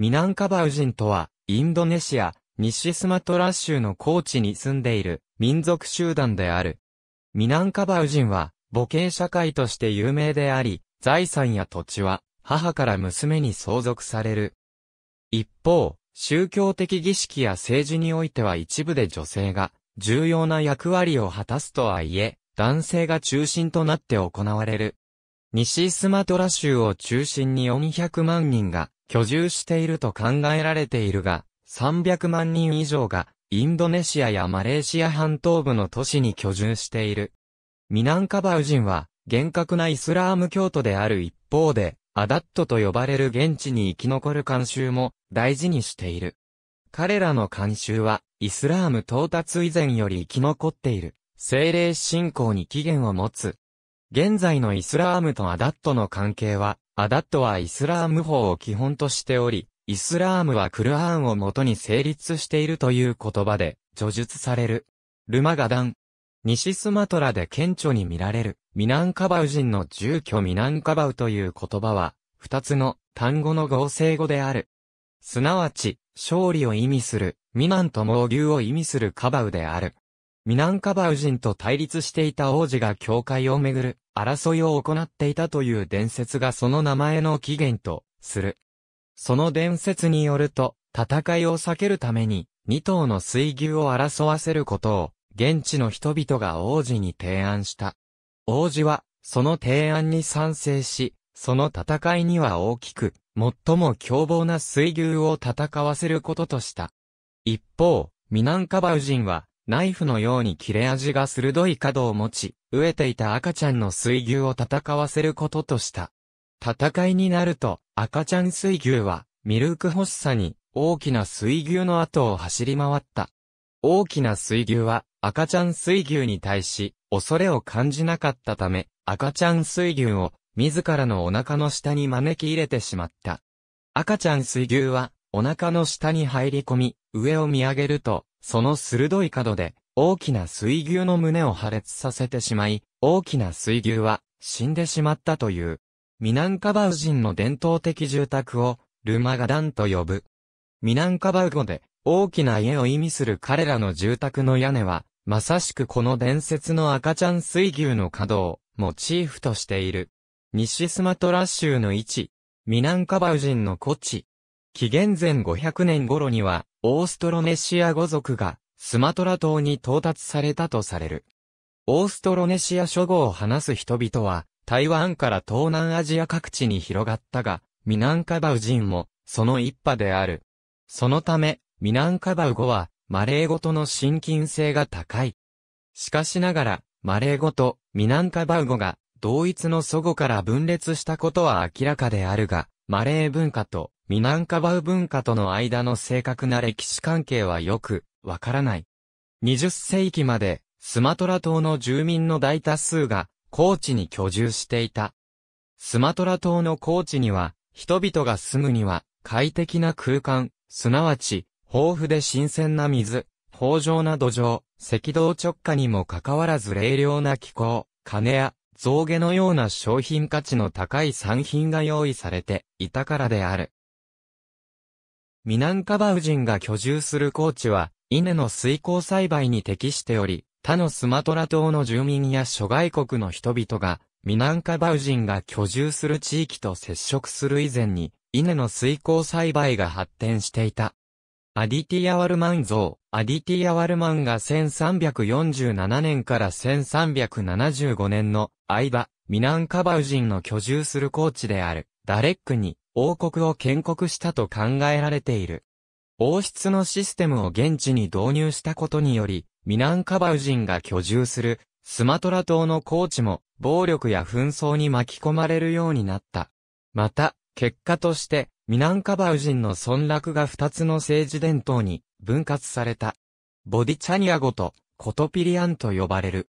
ミナンカバウ人とは、インドネシア、西スマトラ州の高地に住んでいる民族集団である。ミナンカバウ人は、母系社会として有名であり、財産や土地は、母から娘に相続される。一方、宗教的儀式や政治においては一部で女性が重要な役割を果たすとはいえ、男性が中心となって行われる。西スマトラ州を中心に400万人が居住していると考えられているが、300万人以上が、インドネシアやマレーシア半島部の都市に居住している。ミナンカバウ人は、厳格なイスラーム教徒である一方で、アダットと呼ばれる現地に生き残る慣習も大事にしている。彼らの慣習は、イスラーム到達以前より生き残っている、精霊信仰に起源を持つ。現在のイスラームとアダットの関係は、アダットはイスラーム法を基本としており、イスラームはクルアーンをもとに成立しているという言葉で、叙述される。ルマガダン。西スマトラで顕著に見られる、ミナンカバウ人の住居ミナンカバウという言葉は、二つの単語の合成語である。すなわち、勝利を意味する、ミナンと猛牛を意味するカバウである。ミナンカバウ人と対立していた王子が教会をめぐる争いを行っていたという伝説がその名前の起源とする。その伝説によると、戦いを避けるために、2頭の水牛を争わせることを、現地の人々が王子に提案した。王子は、その提案に賛成し、その戦いには大きく、最も凶暴な水牛を戦わせることとした。一方、ミナンカバウ人は、ナイフのように切れ味が鋭い角を持ち、飢えていた赤ちゃんの水牛を戦わせることとした。戦いになると、赤ちゃん水牛は、ミルク欲しさに、大きな水牛の後を走り回った。大きな水牛は、赤ちゃん水牛に対し、恐れを感じなかったため、赤ちゃん水牛を、自らのお腹の下に招き入れてしまった。赤ちゃん水牛は、お腹の下に入り込み、上を見上げると、その鋭い角で、大きな水牛の胸を破裂させてしまい、大きな水牛は死んでしまったという、ミナンカバウ人の伝統的住宅を、ルマガダンと呼ぶ。ミナンカバウ語で、大きな家を意味する彼らの住宅の屋根は、まさしくこの伝説の赤ちゃん水牛の角を、モチーフとしている。西スマトラ州の位置、ミナンカバウ人の古地。紀元前500年頃には、オーストロネシア語族がスマトラ島に到達されたとされる。オーストロネシア諸語を話す人々は台湾から東南アジア各地に広がったが、ミナンカバウ人もその一派である。そのため、ミナンカバウ語はマレー語との親近性が高い。しかしながら、マレー語とミナンカバウ語が同一の祖語から分裂したことは明らかであるが、マレー文化とミナンカバウ文化との間の正確な歴史関係はよくわからない。20世紀までスマトラ島の住民の大多数が高地に居住していた。スマトラ島の高地には人々が住むには快適な空間、すなわち豊富で新鮮な水、豊穣な土壌、赤道直下にもかかわらず冷涼な気候、金や象牙のような商品価値の高い産品が用意されていたからである。ミナンカバウ人が居住する高地は、稲の水耕栽培に適しており、他のスマトラ島の住民や諸外国の人々が、ミナンカバウ人が居住する地域と接触する以前に、稲の水耕栽培が発展していた。アディティアワルマン像、アディティアワルマンが1347年から1375年の間、ミナンカバウ人の居住する高地である、ダレックに、王国を建国したと考えられている。王室のシステムを現地に導入したことにより、ミナンカバウ人が居住するスマトラ島の高地も暴力や紛争に巻き込まれるようになった。また、結果として、ミナンカバウ人の村落が二つの政治伝統に分割された。ボディチャニア語とコトピリアンと呼ばれる。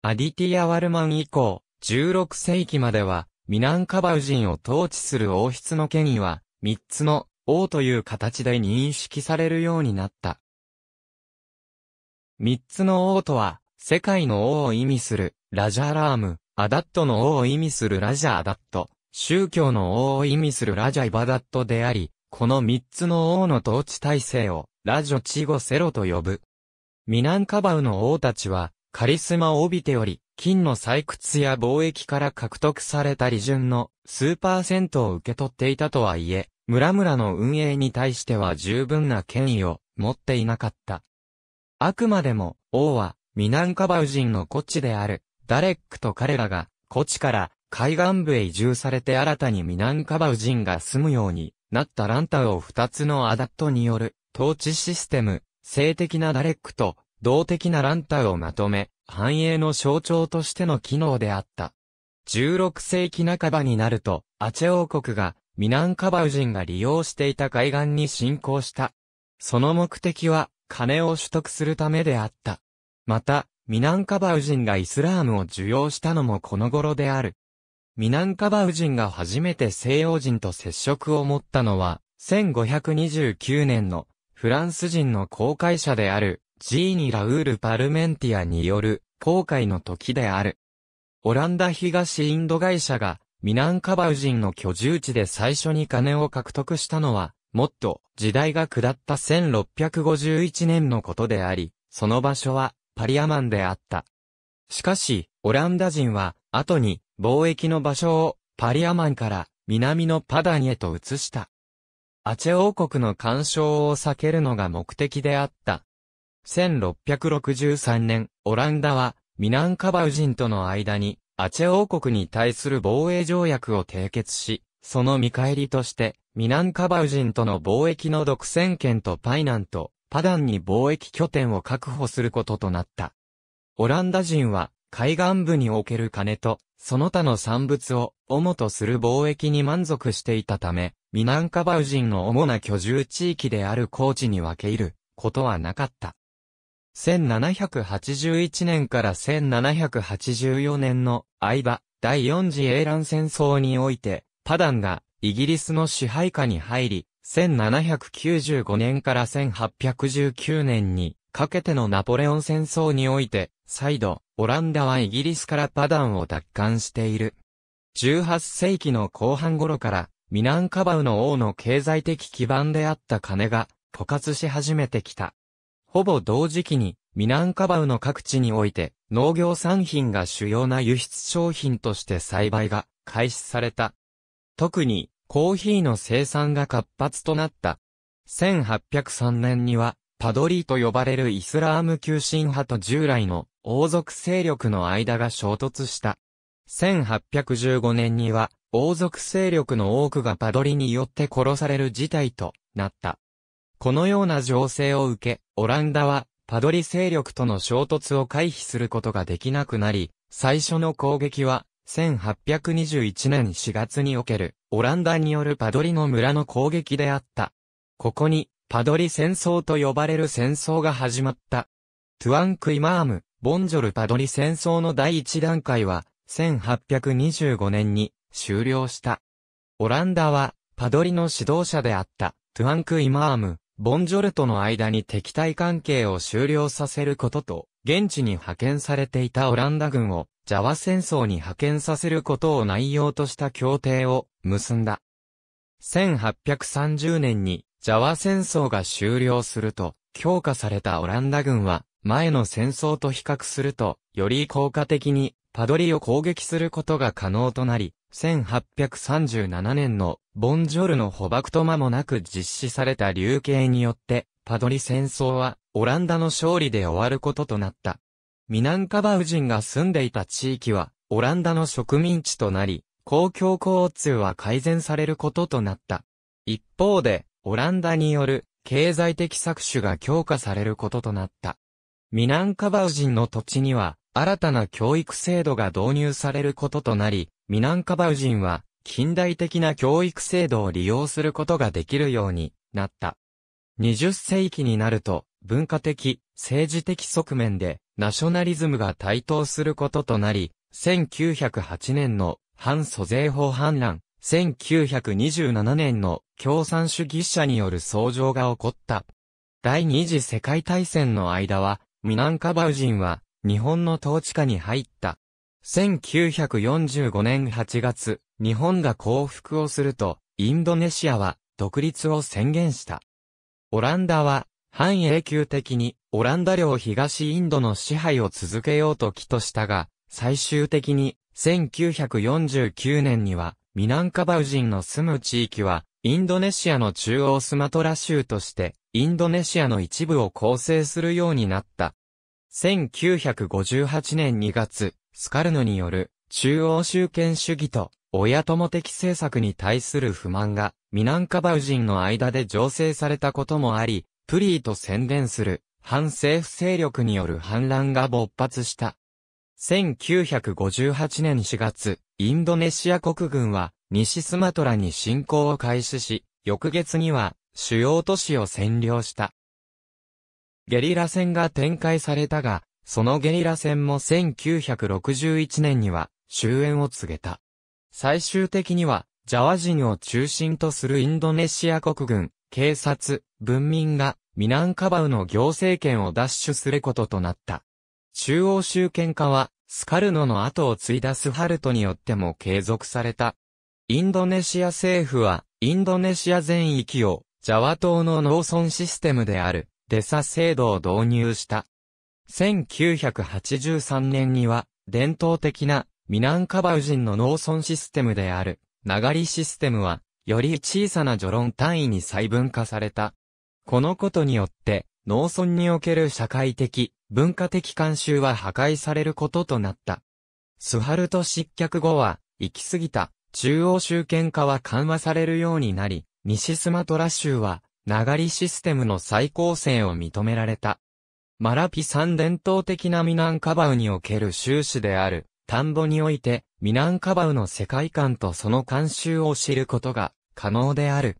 アディティアワルマン以降、16世紀までは、ミナンカバウ人を統治する王室の権威は、三つの王という形で認識されるようになった。三つの王とは、世界の王を意味する、ラジャラーム、アダットの王を意味するラジャアダット、宗教の王を意味するラジャイバダットであり、この三つの王の統治体制を、ラジョチゴセロと呼ぶ。ミナンカバウの王たちは、カリスマを帯びており、金の採掘や貿易から獲得された利潤の数パーセントを受け取っていたとはいえ、村々の運営に対しては十分な権威を持っていなかった。あくまでも、王は、ミナンカバウ人の古地である、ダレックと彼らが、古地から海岸部へ移住されて新たにミナンカバウ人が住むようになったランタを二つのアダットによる統治システム、性的なダレックと動的なランタをまとめ、繁栄の象徴としての機能であった。16世紀半ばになると、アチェ王国が、ミナンカバウ人が利用していた海岸に侵攻した。その目的は、金を取得するためであった。また、ミナンカバウ人がイスラームを受容したのもこの頃である。ミナンカバウ人が初めて西洋人と接触を持ったのは、1529年のフランス人の公開者であるジーニ・ラウール・パルメンティアによる航海の時である。オランダ東インド会社がミナンカバウ人の居住地で最初に金を獲得したのは、もっと時代が下った1651年のことであり、その場所はパリアマンであった。しかし、オランダ人は後に貿易の場所をパリアマンから南のパダンへと移した。アチェ王国の干渉を避けるのが目的であった1663年、オランダは、ミナンカバウ人との間に、アチェ王国に対する防衛条約を締結し、その見返りとして、ミナンカバウ人との貿易の独占権とパイナンと、パダンに貿易拠点を確保することとなった。オランダ人は、海岸部における金と、その他の産物を、主とする貿易に満足していたため、ミナンカバウ人の主な居住地域である高地に分け入ることはなかった。1781年から1784年の間、第四次英乱戦争において、パダンがイギリスの支配下に入り、1795年から1819年にかけてのナポレオン戦争において、再度、オランダはイギリスからパダンを奪還している。18世紀の後半頃から、ミナンカバウの王の経済的基盤であった金が枯渇し始めてきた。ほぼ同時期に、ミナンカバウの各地において、農業産品が主要な輸出商品として栽培が開始された。特に、コーヒーの生産が活発となった。1803年には、パドリーと呼ばれるイスラーム急進派と従来の王族勢力の間が衝突した。1815年には、王族勢力の多くがパドリによって殺される事態となった。このような情勢を受け、オランダはパドリ勢力との衝突を回避することができなくなり、最初の攻撃は1821年4月におけるオランダによるパドリの村の攻撃であった。ここにパドリ戦争と呼ばれる戦争が始まった。トゥアンク・イマーム、ボンジョル・パドリ戦争の第一段階は1825年に終了した。オランダはパドリの指導者であったトゥアンク・イマーム、ボンジョルとの間に敵対関係を終了させることと、現地に派遣されていたオランダ軍を、ジャワ戦争に派遣させることを内容とした協定を結んだ。1830年に、ジャワ戦争が終了すると、強化されたオランダ軍は、前の戦争と比較すると、より効果的に、パドリを攻撃することが可能となり、1837年のボンジョルの捕獲と間もなく実施された流刑によって、パドリ戦争はオランダの勝利で終わることとなった。ミナンカバウ人が住んでいた地域は、オランダの植民地となり、公共交通は改善されることとなった。一方で、オランダによる経済的搾取が強化されることとなった。ミナンカバウ人の土地には、新たな教育制度が導入されることとなり、ミナンカバウ人は、近代的な教育制度を利用することができるようになった。20世紀になると、文化的、政治的側面で、ナショナリズムが台頭することとなり、1908年の反租税法反乱、1927年の共産主義者による創造が起こった。第二次世界大戦の間は、ミナンカバウ人は、日本の統治下に入った。1945年8月、日本が降伏をすると、インドネシアは独立を宣言した。オランダは、半永久的にオランダ領東インドの支配を続けようと起としたが、最終的に1949年には、ミナンカバウ人の住む地域は、インドネシアの中央スマトラ州として、インドネシアの一部を構成するようになった。1958年2月、スカルノによる中央集権主義と親友的政策に対する不満がミナンカバウ人の間で醸成されたこともあり、プリーと宣伝する反政府勢力による反乱が勃発した。1958年4月、インドネシア国軍は西スマトラに侵攻を開始し、翌月には主要都市を占領した。ゲリラ戦が展開されたが、そのゲリラ戦も1961年には終焉を告げた。最終的には、ジャワ人を中心とするインドネシア国軍、警察、文民が、ミナンカバウの行政権を奪取することとなった。中央集権化は、スカルノの後を継いだスハルトによっても継続された。インドネシア政府は、インドネシア全域を、ジャワ島の農村システムである、デサ制度を導入した。1983年には、伝統的な、ミナンカバウ人の農村システムである、流りシステムは、より小さな序論単位に細分化された。このことによって、農村における社会的、文化的慣習は破壊されることとなった。スハルト失脚後は、行き過ぎた、中央集権化は緩和されるようになり、西スマトラ州は、流りシステムの再構成を認められた。マラピ山伝統的なミナンカバウにおける収支である、田んぼにおいて、ミナンカバウの世界観とその慣習を知ることが可能である。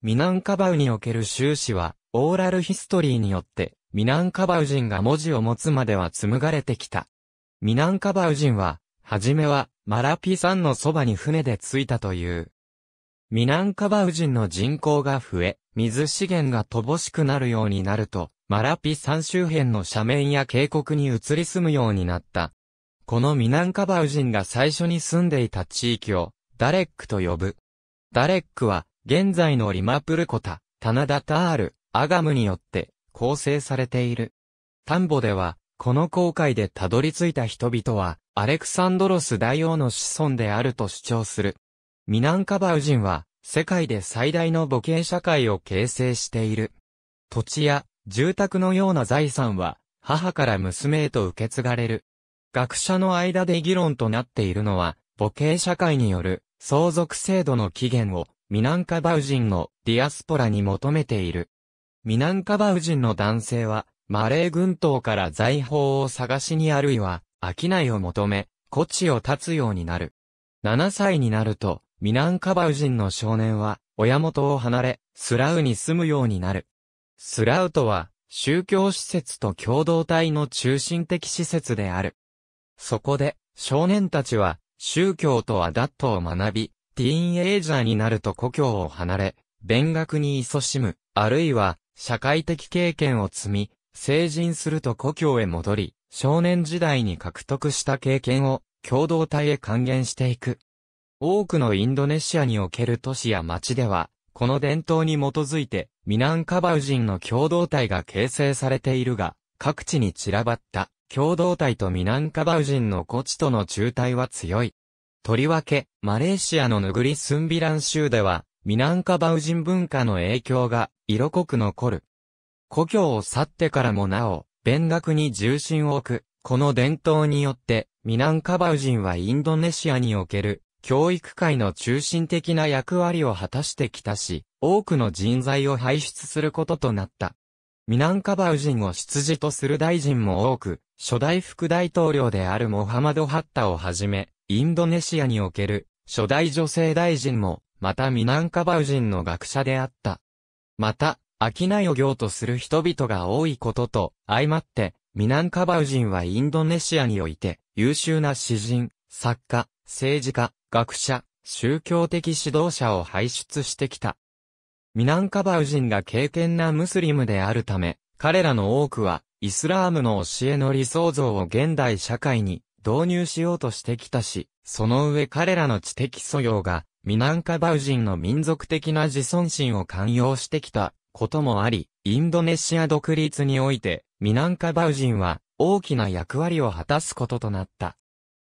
ミナンカバウにおける収支は、オーラルヒストリーによって、ミナンカバウ人が文字を持つまでは紡がれてきた。ミナンカバウ人は、はじめは、マラピ山のそばに船で着いたという。ミナンカバウ人の人口が増え、水資源が乏しくなるようになると、マラピ山周辺の斜面や渓谷に移り住むようになった。このミナンカバウ人が最初に住んでいた地域を、ダレックと呼ぶ。ダレックは、現在のリマプルコタ、タナダタール、アガムによって、構成されている。田んぼでは、この航海でたどり着いた人々は、アレクサンドロス大王の子孫であると主張する。ミナンカバウ人は、世界で最大の母系社会を形成している。土地や住宅のような財産は、母から娘へと受け継がれる。学者の間で議論となっているのは、母系社会による相続制度の起源を、ミナンカバウ人のディアスポラに求めている。ミナンカバウ人の男性は、マレー群島から財宝を探しにあるいは、商いを求め、古地を立つようになる。7歳になると、ミナンカバウ人の少年は、親元を離れ、スラウに住むようになる。スラウトは、宗教施設と共同体の中心的施設である。そこで、少年たちは、宗教とアダットを学び、ティーンエイジャーになると故郷を離れ、勉学に勤しむ、あるいは、社会的経験を積み、成人すると故郷へ戻り、少年時代に獲得した経験を、共同体へ還元していく。多くのインドネシアにおける都市や町では、この伝統に基づいて、ミナンカバウ人の共同体が形成されているが、各地に散らばった共同体とミナンカバウ人の古地との中体は強い。とりわけ、マレーシアのヌグリスンビラン州では、ミナンカバウ人文化の影響が色濃く残る。故郷を去ってからもなお、勉学に重心を置く、この伝統によって、ミナンカバウ人はインドネシアにおける教育界の中心的な役割を果たしてきたし、多くの人材を輩出することとなった。ミナンカバウ人を出自とする大臣も多く、初代副大統領であるモハマド・ハッタをはじめ、インドネシアにおける初代女性大臣も、またミナンカバウ人の学者であった。また、商いを行とする人々が多いことと、相まって、ミナンカバウ人はインドネシアにおいて、優秀な詩人、作家、政治家、学者、宗教的指導者を輩出してきた。ミナンカバウ人が敬虔なムスリムであるため、彼らの多くは、イスラームの教えの理想像を現代社会に導入しようとしてきたし、その上彼らの知的素養が、ミナンカバウ人の民族的な自尊心を寛容してきたこともあり、インドネシア独立において、ミナンカバウ人は大きな役割を果たすこととなった。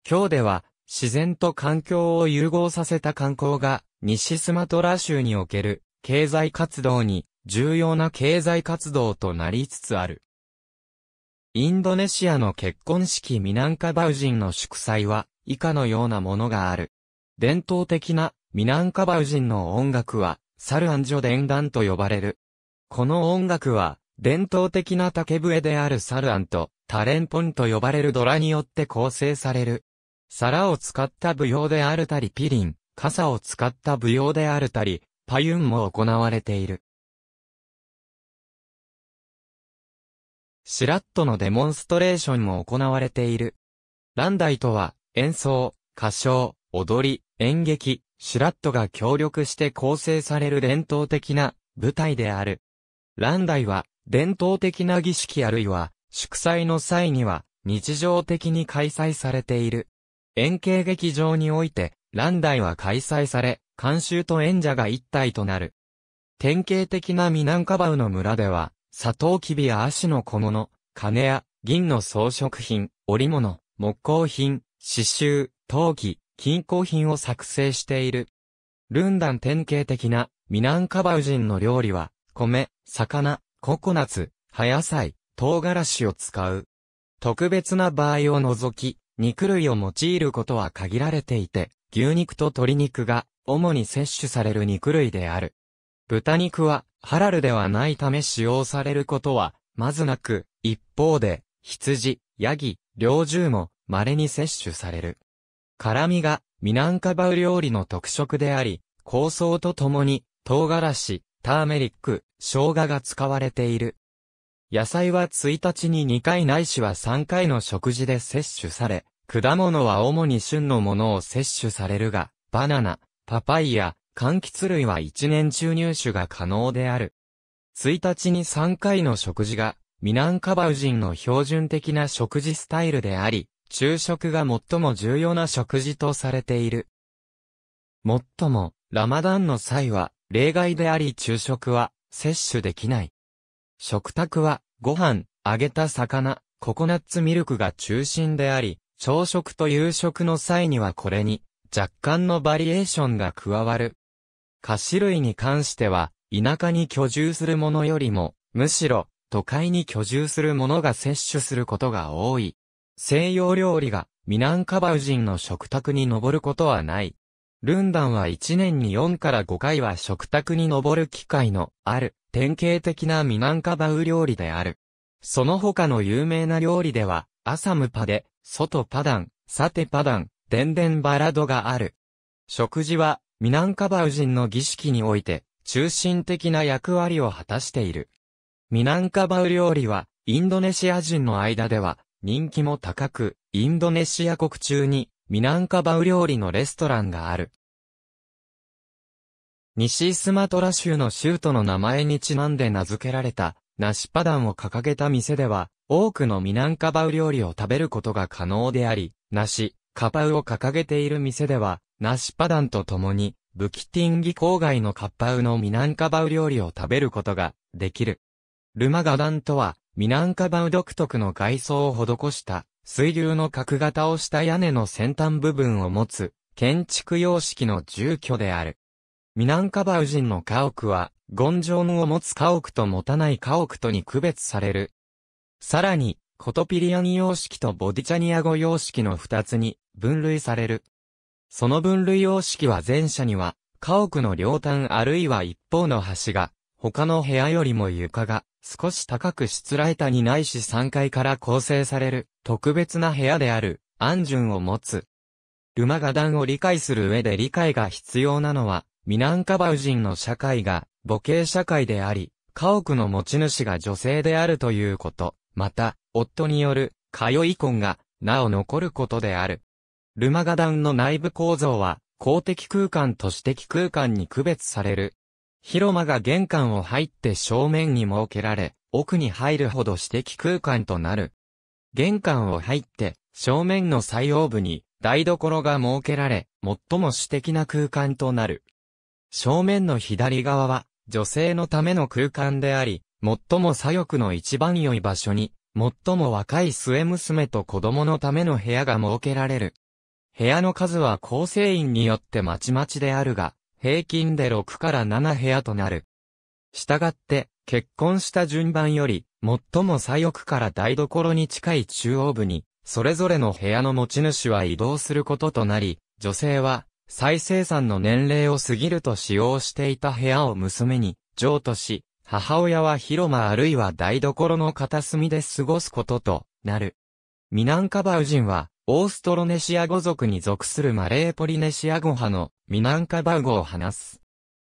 今日では、自然と環境を融合させた観光が、西スマトラ州における経済活動に重要な経済活動となりつつある。インドネシアの結婚式ミナンカバウジンの祝祭は以下のようなものがある。伝統的なミナンカバウジンの音楽はサルアンジョ伝団と呼ばれる。この音楽は伝統的な竹笛であるサルアンとタレンポンと呼ばれるドラによって構成される。皿を使った舞踊であるたりピリン、傘を使った舞踊であるたり、パユンも行われている。シラットのデモンストレーションも行われている。ランダイとは、演奏、歌唱、踊り、演劇、シラットが協力して構成される伝統的な舞台である。ランダイは、伝統的な儀式あるいは、祝祭の際には、日常的に開催されている。円形劇場において、ランダイは開催され、監修と演者が一体となる。典型的なミナンカバウの村では、サトウキビや足の小物、金や銀の装飾品、織物、木工品、刺繍、陶器、金工品を作成している。ルンダン典型的なミナンカバウ人の料理は、米、魚、ココナツ、葉野菜、唐辛子を使う。特別な場合を除き、肉類を用いることは限られていて、牛肉と鶏肉が主に摂取される肉類である。豚肉はハラルではないため使用されることは、まずなく、一方で、羊、ヤギ、猟銃も稀に摂取される。辛味がミナンカバウ料理の特色であり、香草とともに、唐辛子、ターメリック、生姜が使われている。野菜は1日に2回ないしは3回の食事で摂取され、果物は主に旬のものを摂取されるが、バナナ、パパイヤ、柑橘類は1年中入手が可能である。1日に3回の食事が、ミナンカバウ人の標準的な食事スタイルであり、昼食が最も重要な食事とされている。もっとも、ラマダンの際は、例外であり昼食は、摂取できない。食卓は、ご飯、揚げた魚、ココナッツミルクが中心であり、朝食と夕食の際にはこれに、若干のバリエーションが加わる。菓子類に関しては、田舎に居住するものよりも、むしろ、都会に居住するものが摂取することが多い。西洋料理が、ミナンカバウ人の食卓に上ることはない。ルンダンは1年に4から5回は食卓に上る機会のある典型的なミナンカバウ料理である。その他の有名な料理では、アサムパデ、ソトパダン、サテパダン、デンデンバラドがある。食事は、ミナンカバウ人の儀式において、中心的な役割を果たしている。ミナンカバウ料理は、インドネシア人の間では、人気も高く、インドネシア国中に、ミナンカバウ料理のレストランがある。西スマトラ州の州都の名前にちなんで名付けられた、ナシパダンを掲げた店では、多くのミナンカバウ料理を食べることが可能であり、ナシ、カパウを掲げている店では、ナシパダンと共に、ブキティンギ郊外のカッパウのミナンカバウ料理を食べることができる。ルマガダンとは、ミナンカバウ独特の外装を施した、水流の角型をした屋根の先端部分を持つ、建築様式の住居である。ミナンカバウ人の家屋は、ゴンジョンを持つ家屋と持たない家屋とに区別される。さらに、コトピリアニ様式とボディチャニア語様式の二つに分類される。その分類様式は前者には、家屋の両端あるいは一方の端が、他の部屋よりも床が少し高くしつらえたにないし3階から構成される特別な部屋である安順を持つ。ルマガダンを理解する上で理解が必要なのはミナンカバウ人の社会が母系社会であり、家屋の持ち主が女性であるということ、また、夫による、通い婚が、なお残ることである。ルマガダンの内部構造は、公的空間と私的空間に区別される。広間が玄関を入って正面に設けられ、奥に入るほど私的空間となる。玄関を入って、正面の最央部に台所が設けられ、最も私的な空間となる。正面の左側は、女性のための空間であり、最も左翼の一番良い場所に、最も若い末娘と子供のための部屋が設けられる。部屋の数は構成員によってまちまちであるが、平均で6から7部屋となる。したがって、結婚した順番より、最も左翼から台所に近い中央部に、それぞれの部屋の持ち主は移動することとなり、女性は、再生産の年齢を過ぎると使用していた部屋を娘に譲渡し、母親は広間あるいは台所の片隅で過ごすこととなる。ミナンカバウ人は、オーストロネシア語族に属するマレーポリネシア語派のミナンカバウ語を話す。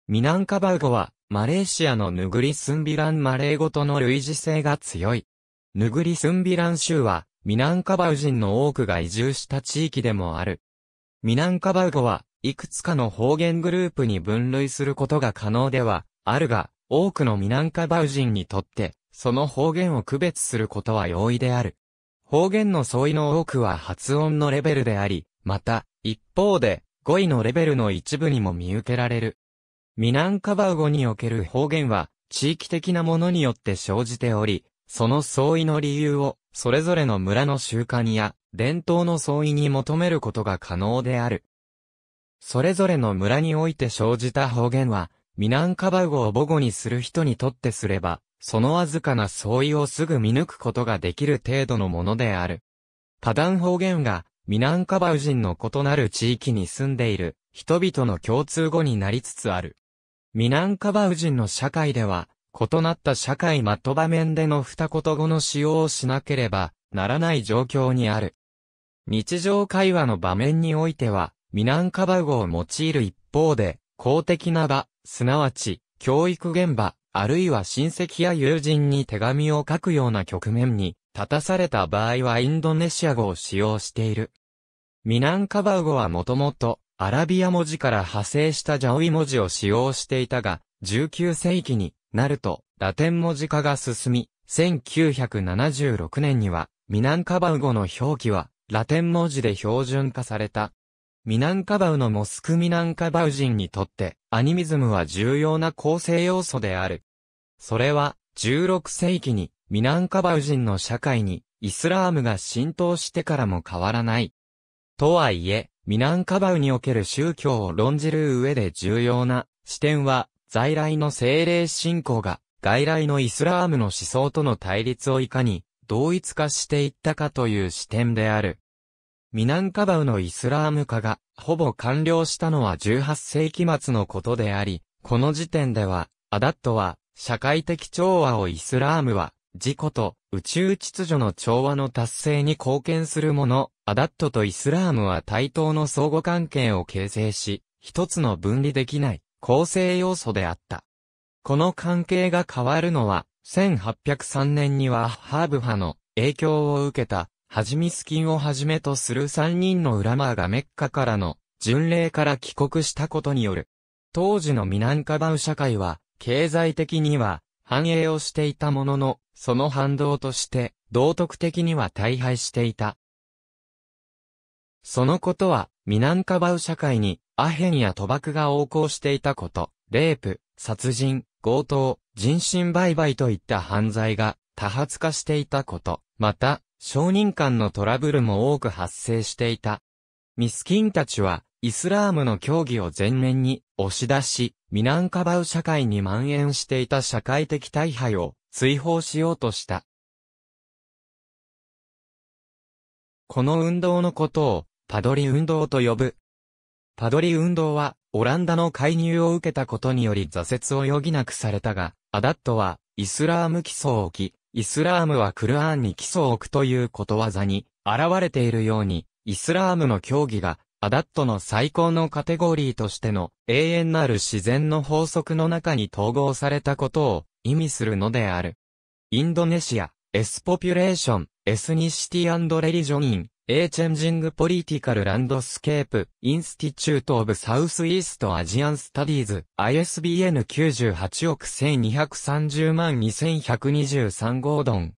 ミナンカバウ語は、マレーシアのヌグリスンビランマレー語との類似性が強い。ヌグリスンビラン州は、ミナンカバウ人の多くが移住した地域でもある。ミナンカバウ語は、いくつかの方言グループに分類することが可能ではあるが、多くの南カバウ人にとって、その方言を区別することは容易である。方言の相違の多くは発音のレベルであり、また、一方で、語彙のレベルの一部にも見受けられる。ミナンカバウ語における方言は、地域的なものによって生じており、その相違の理由を、それぞれの村の習慣や、伝統の相違に求めることが可能である。それぞれの村において生じた方言は、ミナンカバウ語を母語にする人にとってすれば、そのわずかな相違をすぐ見抜くことができる程度のものである。パダン方言が、ミナンカバウ人の異なる地域に住んでいる、人々の共通語になりつつある。ミナンカバウ人の社会では、異なった社会まと場面での二言語の使用をしなければならない状況にある。日常会話の場面においては、ミナンカバウ語を用いる一方で、公的な場、すなわち、教育現場、あるいは親戚や友人に手紙を書くような局面に立たされた場合はインドネシア語を使用している。ミナンカバウ語はもともとアラビア文字から派生したジャオイ文字を使用していたが、19世紀になるとラテン文字化が進み、1976年にはミナンカバウ語の表記はラテン文字で標準化された。ミナンカバウのモスクミナンカバウ人にとってアニミズムは重要な構成要素である。それは16世紀にミナンカバウ人の社会にイスラームが浸透してからも変わらない。とはいえ、ミナンカバウにおける宗教を論じる上で重要な視点は在来の精霊信仰が外来のイスラームの思想との対立をいかに同一化していったかという視点である。ミナンカバウのイスラーム化がほぼ完了したのは18世紀末のことであり、この時点では、アダットは社会的調和をイスラームは自己と宇宙秩序の調和の達成に貢献するもの、アダットとイスラームは対等の相互関係を形成し、一つの分離できない構成要素であった。この関係が変わるのは、1803年にはハーブ派の影響を受けたはじみスキンをはじめとする3人のウラマーがメッカからの巡礼から帰国したことによる。当時のミナンカバウ社会は、経済的には繁栄をしていたものの、その反動として、道徳的には大敗していた。そのことは、ミナンカバウ社会に、アヘンや賭博が横行していたこと、レイプ、殺人、強盗、人身売買といった犯罪が多発化していたこと、また、商人間のトラブルも多く発生していた。ミスキンたちは、イスラームの教義を前面に押し出し、ミナンカバウ社会に蔓延していた社会的大敗を追放しようとした。この運動のことを、パドリ運動と呼ぶ。パドリ運動は、オランダの介入を受けたことにより挫折を余儀なくされたが、アダットは、イスラーム基礎を置き、イスラームはクルアーンに基礎を置くということわざに、現れているように、イスラームの教義が、アダットの最高のカテゴリーとしての永遠なる自然の法則の中に統合されたことを意味するのである。インドネシア、エスポピュレーション、エスニシティレリジョニイン、A Changing Political Landscape Institute of Southeast Asian Studies ISBN 98億1230万2123号ドン。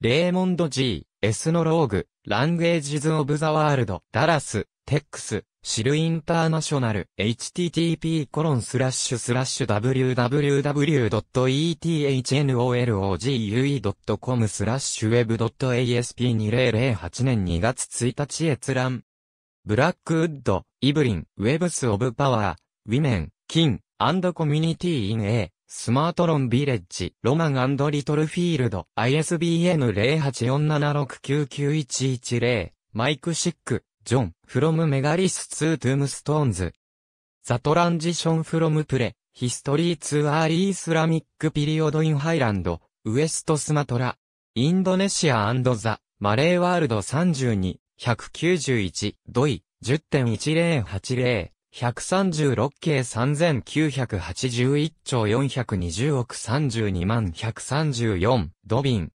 レーモンド G. エスノローグ、ランゲージズ・オブ・ザ・ワールド、ダラス、tex, シルインターナショナル http://www.ethnologue.com スラッシュ web.asp2008 年2月1日閲覧。ブラックウッド、イブリン、ウェブスオブパワー、ウィメン、キン、アンドコミュニティインー。スマートロンビレッジ、ロマンリトルフィールド、ISBN 0847699110、マイクシック、ジョン、フロムメガリス・ツー・トゥームストーンズ。ザ・トランジション・フロム・プレ、ヒストリー・ツー・アーリー・スラミック・ピリオド・イン・ハイランド、ウエスト・スマトラ。インドネシア・アンド・ザ・マレー・ワールド32、191、土位、10.1080。136計3981兆420億32万134ドビン。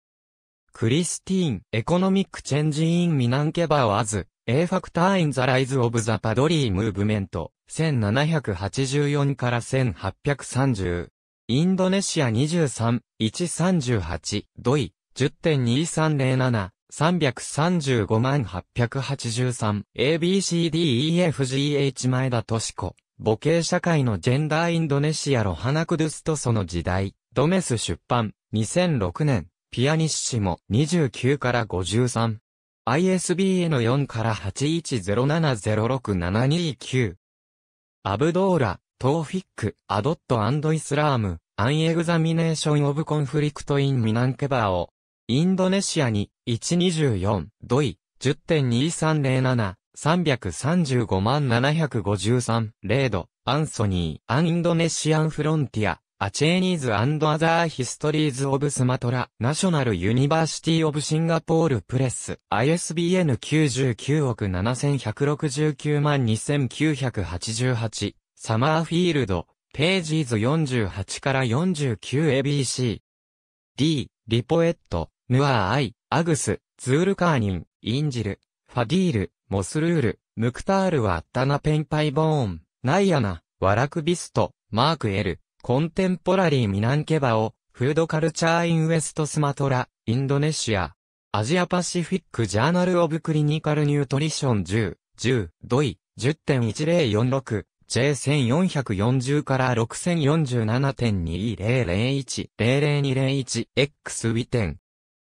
クリスティーン、エコノミックチェンジイン・ミナンケバーワズ、A Factor in the Rise of the p a d r e Movement 1784から1830インドネシア23、138、ドイ、10.2307、335 883、ABCDEFGH 前田敏子、母系社会のジェンダーインドネシアロハナクドゥストその時代、ドメス出版、2006年、ピアニッシモ、29から53。ISBN4 から8 1 0 7 0 6 7 2 9アブドーラ、トーフィック、アドットイスラーム、アンエグザミネーションオブコンフリクトインミナンケバーを、インドネシアに、124、ドイ、10.2307、335万753、レード、アンソニー、アンインドネシアンフロンティア、アチェーニーズアザーヒストリーズ・オブ・スマトラ、ナショナル・ユニバーシティ・オブ・シンガポール・プレ i s i s n b n 99億7169万2988サマーフィールドページーズ48から 49ABC D リポエットヌアーアイアグスズールカーニンインジルファディールモスルールムクタールワッタナペンパイボーンナイアナワラクビストマークエルコンテンポラリーミナンケバオ、フードカルチャーインウエストスマトラ、インドネシア。アジアパシフィックジャーナルオブクリニカルニュートリション10、10、ドイ、10.1046、J1440 から6047.2001、00201、X ウィテン。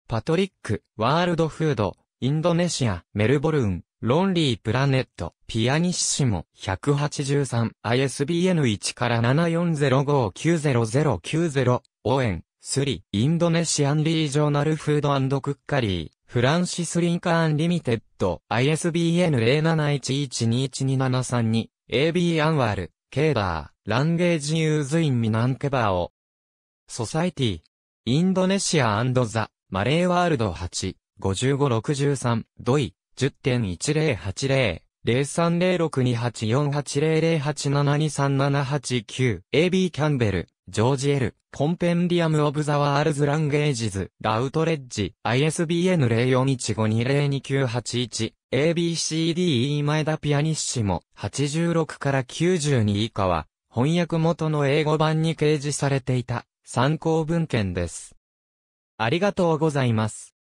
パトリック、ワールドフード、インドネシア、メルボルン、ロンリープラネット、ピアニッシモ、183、ISBN1 から7405900990、応援、スリ、インドネシアンリージョナルフードクッカリー、フランシス・リンカーン・リミテッド、ISBN0711212732、AB アンワール、ケーダー、ランゲージ・ユーズ・イン・ミナンケバオ。ソサイティ、インドネシアザ・マレーワールド8、5563、ドイ、10.1080、0 3 0 6 2 8 4 8 0 0 8 7 2 3 7 8 9 AB キャンベル、ジョージエル、コンペンディアム・オブ・ザ・ワールズ・ランゲージズ、ラウトレッジ、ISBN 0415202981、ABCDE 前田ピアニッシモ、86から92以下は、翻訳元の英語版に掲示されていた、参考文献です。ありがとうございます。